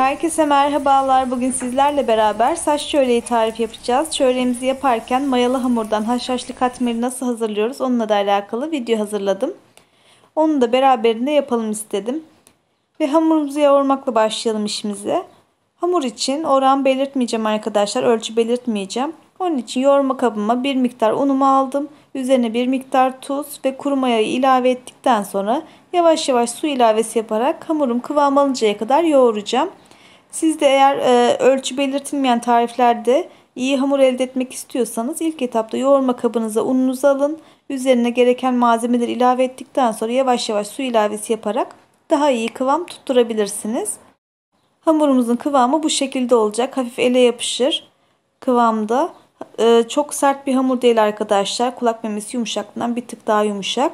Herkese merhabalar. Bugün sizlerle beraber saç çöreği tarif yapacağız. Çöreğimizi yaparken mayalı hamurdan haşhaşlı katmeri nasıl hazırlıyoruz onunla da alakalı video hazırladım. Onu da beraberinde yapalım istedim. Ve hamurumuzu yoğurmakla başlayalım işimize. Hamur için oran belirtmeyeceğim arkadaşlar. Ölçü belirtmeyeceğim. Onun için yoğurma kabıma bir miktar unumu aldım. Üzerine bir miktar tuz ve kuru mayayı ilave ettikten sonra yavaş yavaş su ilavesi yaparak hamurum kıvam alıncaya kadar yoğuracağım. Siz de eğer e, ölçü belirtilmeyen tariflerde iyi hamur elde etmek istiyorsanız ilk etapta yoğurma kabınıza ununuzu alın. Üzerine gereken malzemeleri ilave ettikten sonra yavaş yavaş su ilavesi yaparak daha iyi kıvam tutturabilirsiniz. Hamurumuzun kıvamı bu şekilde olacak. Hafif ele yapışır kıvamda. Ee, çok sert bir hamur değil arkadaşlar. Kulak memesi yumuşaklığından bir tık daha yumuşak.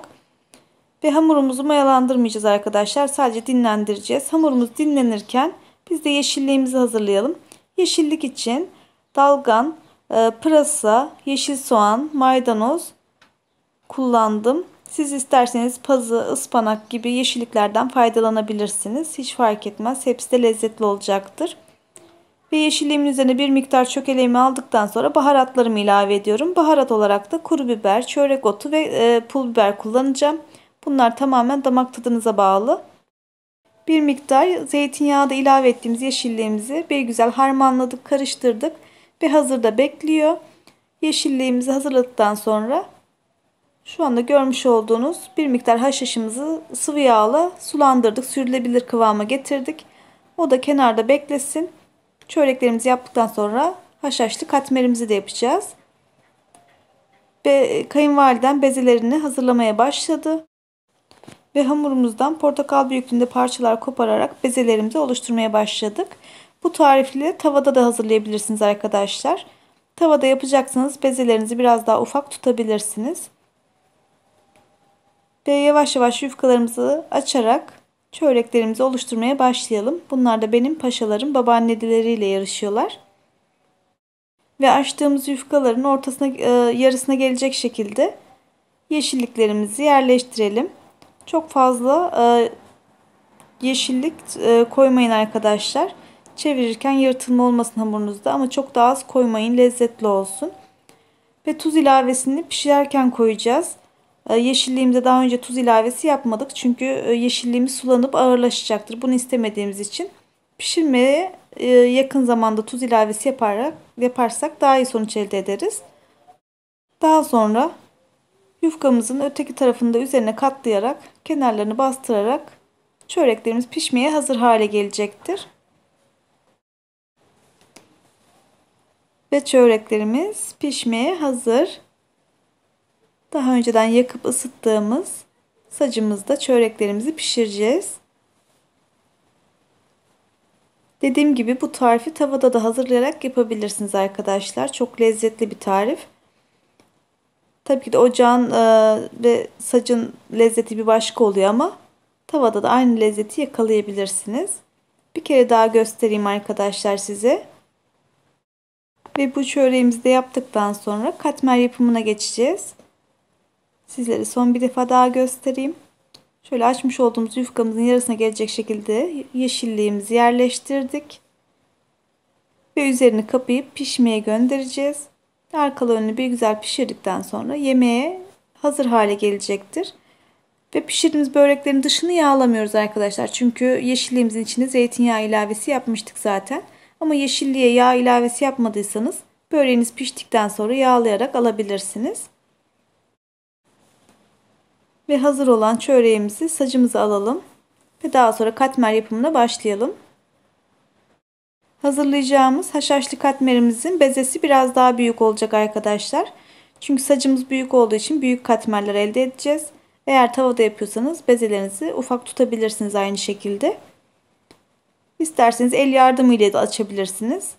Ve hamurumuzu mayalandırmayacağız arkadaşlar. Sadece dinlendireceğiz. Hamurumuz dinlenirken biz de yeşilliğimizi hazırlayalım. Yeşillik için dalgan, e, pırasa, yeşil soğan, maydanoz kullandım. Siz isterseniz pazı, ıspanak gibi yeşilliklerden faydalanabilirsiniz. Hiç fark etmez. Hepsi de lezzetli olacaktır. Ve yeşilliğimin üzerine bir miktar çökeleğimi aldıktan sonra baharatlarımı ilave ediyorum. Baharat olarak da kuru biber, çörek otu ve e, pul biber kullanacağım. Bunlar tamamen damak tadınıza bağlı. Bir miktar zeytinyağı da ilave ettiğimiz yeşilliğimizi bir güzel harmanladık, karıştırdık ve hazırda bekliyor. Yeşilliğimizi hazırladıktan sonra şu anda görmüş olduğunuz bir miktar haşhaşımızı sıvı yağla sulandırdık, sürülebilir kıvama getirdik. O da kenarda beklesin. Çöreklerimizi yaptıktan sonra haşhaşlı katmerimizi de yapacağız. Ve kayınvaliden bezelerini hazırlamaya başladı ve hamurumuzdan portakal büyüklüğünde parçalar kopararak bezelerimizi oluşturmaya başladık. Bu tarifle tavada da hazırlayabilirsiniz arkadaşlar. Tavada yapacaksanız bezelerinizi biraz daha ufak tutabilirsiniz. Ve yavaş yavaş yufkalarımızı açarak çöreklerimizi oluşturmaya başlayalım. Bunlar da benim paşalarım babaanneleriyle yarışıyorlar. Ve açtığımız yufkaların ortasına e, yarısına gelecek şekilde yeşilliklerimizi yerleştirelim. Çok fazla e, yeşillik e, koymayın arkadaşlar. Çevirirken yırtılma olmasın hamurunuzda ama çok da az koymayın lezzetli olsun. Ve tuz ilavesini pişirirken koyacağız. E, yeşilliğimize daha önce tuz ilavesi yapmadık. Çünkü e, yeşilliğimiz sulanıp ağırlaşacaktır. Bunu istemediğimiz için pişirmeye e, yakın zamanda tuz ilavesi yaparak yaparsak daha iyi sonuç elde ederiz. Daha sonra Yufkamızın öteki tarafını da üzerine katlayarak, kenarlarını bastırarak çöreklerimiz pişmeye hazır hale gelecektir. Ve çöreklerimiz pişmeye hazır. Daha önceden yakıp ısıttığımız sacımızda çöreklerimizi pişireceğiz. Dediğim gibi bu tarifi tavada da hazırlayarak yapabilirsiniz arkadaşlar. Çok lezzetli bir tarif. Tabii ki de ocağın e, ve saçın lezzeti bir başka oluyor ama tavada da aynı lezzeti yakalayabilirsiniz. Bir kere daha göstereyim arkadaşlar size. Ve bu çöreğimizi de yaptıktan sonra katmer yapımına geçeceğiz. Sizlere son bir defa daha göstereyim. Şöyle açmış olduğumuz yufkamızın yarısına gelecek şekilde yeşilliğimizi yerleştirdik. Ve üzerini kapayıp pişmeye göndereceğiz. Dar arkalarını bir güzel pişirdikten sonra yemeğe hazır hale gelecektir. Ve pişirdiğimiz böreklerin dışını yağlamıyoruz arkadaşlar. Çünkü yeşilliğimizin içine zeytinyağı ilavesi yapmıştık zaten. Ama yeşilliğe yağ ilavesi yapmadıysanız böreğiniz piştikten sonra yağlayarak alabilirsiniz. Ve hazır olan çöreğimizi sacımızı alalım. Ve daha sonra katmer yapımına başlayalım. Hazırlayacağımız haşhaşlı katmerimizin bezesi biraz daha büyük olacak arkadaşlar. Çünkü saçımız büyük olduğu için büyük katmerler elde edeceğiz. Eğer tavada yapıyorsanız bezelerinizi ufak tutabilirsiniz aynı şekilde. İsterseniz el yardımıyla da açabilirsiniz.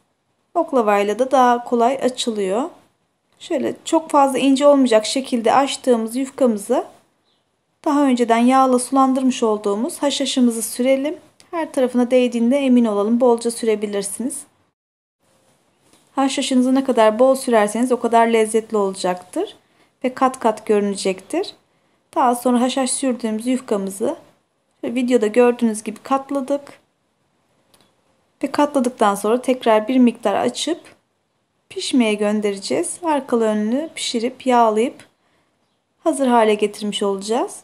Oklavayla da daha kolay açılıyor. Şöyle çok fazla ince olmayacak şekilde açtığımız yufkamızı daha önceden yağla sulandırmış olduğumuz haşhaşımızı sürelim. Her tarafına değdiğinde emin olalım. Bolca sürebilirsiniz. Haşhaşınızı ne kadar bol sürerseniz o kadar lezzetli olacaktır. Ve kat kat görünecektir. Daha sonra haşhaş sürdüğümüz yufkamızı videoda gördüğünüz gibi katladık. Ve katladıktan sonra tekrar bir miktar açıp pişmeye göndereceğiz. Arkalı önünü pişirip yağlayıp hazır hale getirmiş olacağız.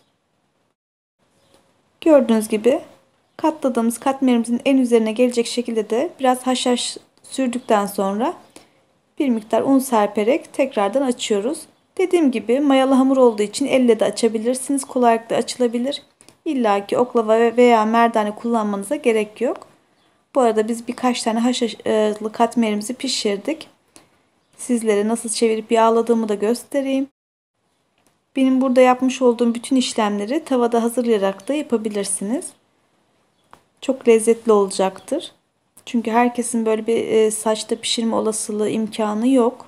Gördüğünüz gibi Katladığımız katmerimizin en üzerine gelecek şekilde de biraz haşhaş sürdükten sonra bir miktar un serperek tekrardan açıyoruz. Dediğim gibi mayalı hamur olduğu için elle de açabilirsiniz. Kolaylıkla açılabilir. İlla ki oklava veya merdane kullanmanıza gerek yok. Bu arada biz birkaç tane haşhaşlı katmerimizi pişirdik. Sizlere nasıl çevirip yağladığımı da göstereyim. Benim burada yapmış olduğum bütün işlemleri tavada hazırlayarak da yapabilirsiniz çok lezzetli olacaktır. Çünkü herkesin böyle bir e, saçta pişirme olasılığı imkanı yok.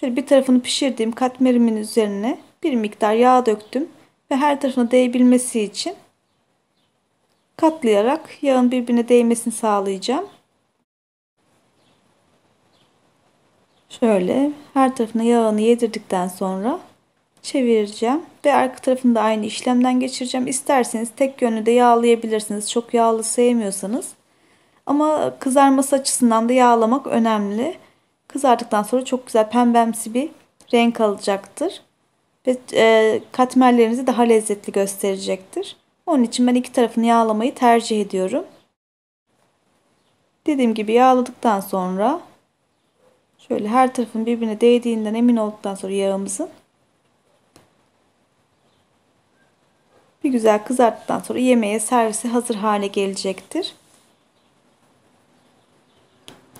Şöyle bir tarafını pişirdiğim katmerimin üzerine bir miktar yağ döktüm ve her tarafına değebilmesi için katlayarak yağın birbirine değmesini sağlayacağım. Şöyle her tarafına yağını yedirdikten sonra çevireceğim ve arka tarafını da aynı işlemden geçireceğim. İsterseniz tek yönlü de yağlayabilirsiniz. Çok yağlı sevmiyorsanız. Ama kızarması açısından da yağlamak önemli. Kızardıktan sonra çok güzel pembemsi bir renk alacaktır. Ve e, katmerlerinizi daha lezzetli gösterecektir. Onun için ben iki tarafını yağlamayı tercih ediyorum. Dediğim gibi yağladıktan sonra şöyle her tarafın birbirine değdiğinden emin olduktan sonra yağımızın Bir güzel kızarttıktan sonra yemeğe servise hazır hale gelecektir.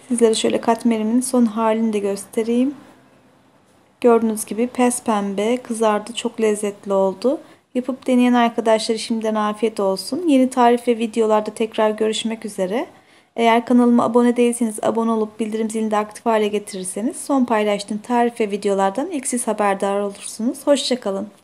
Sizlere şöyle katmerimin son halini de göstereyim. Gördüğünüz gibi pes pembe kızardı. Çok lezzetli oldu. Yapıp deneyen arkadaşlara şimdiden afiyet olsun. Yeni tarif ve videolarda tekrar görüşmek üzere. Eğer kanalıma abone değilseniz abone olup bildirim zilini de aktif hale getirirseniz son paylaştığım tarif ve videolardan ilk siz haberdar olursunuz. Hoşçakalın.